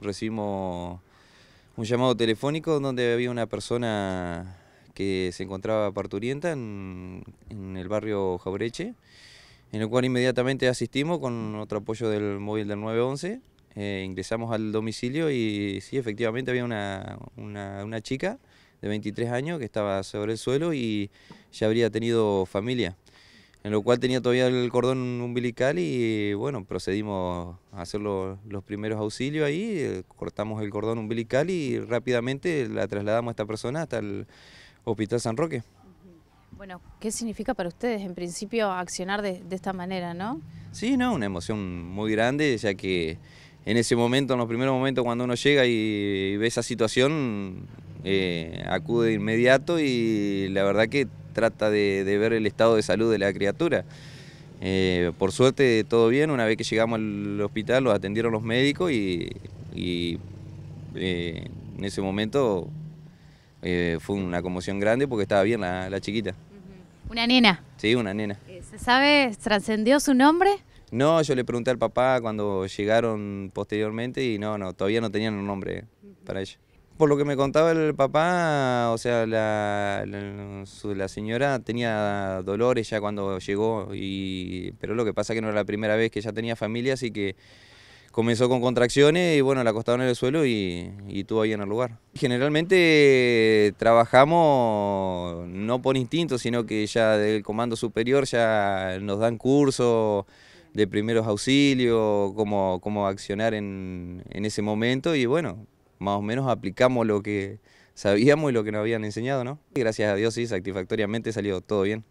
recibimos un llamado telefónico donde había una persona que se encontraba parturienta en, en el barrio Jaureche, en el cual inmediatamente asistimos con otro apoyo del móvil del 911, eh, ingresamos al domicilio y sí, efectivamente había una, una chica de 23 años que estaba sobre el suelo y ya habría tenido familia en lo cual tenía todavía el cordón umbilical y bueno, procedimos a hacer los, primeros auxilios ahí, eh, cortamos el cordón umbilical y rápidamente la trasladamos a esta persona hasta el Hospital San Roque. Bueno, ¿qué significa para ustedes en principio accionar de, esta manera, no? Sí, no, una emoción muy grande, ya que en ese momento, en los primeros momentos cuando uno llega y, ve esa situación, eh, acude de inmediato y la verdad que trata de, ver el estado de salud de la criatura. Eh, por suerte todo bien, una vez que llegamos al hospital los atendieron los médicos y, eh, en ese momento eh, fue una conmoción grande porque estaba bien la, chiquita. ¿Una nena? Sí, una nena. ¿Se sabe, trascendió su nombre? No, yo le pregunté al papá cuando llegaron posteriormente y no, no, todavía no tenían un nombre para ella por lo que me contaba el papá, o sea, la, señora tenía dolores ya cuando llegó, y, pero lo que pasa es que no era la primera vez que ya tenía familia, así que comenzó con contracciones y bueno, la acostaron en el suelo y, tuvo ahí en el lugar. Generalmente trabajamos no por instinto, sino que ya del comando superior ya nos dan cursos de primeros auxilios, cómo, cómo accionar en, en ese momento y bueno, más o menos aplicamos lo que sabíamos y lo que nos habían enseñado, ¿no? gracias a Dios sí, satisfactoriamente salió todo bien.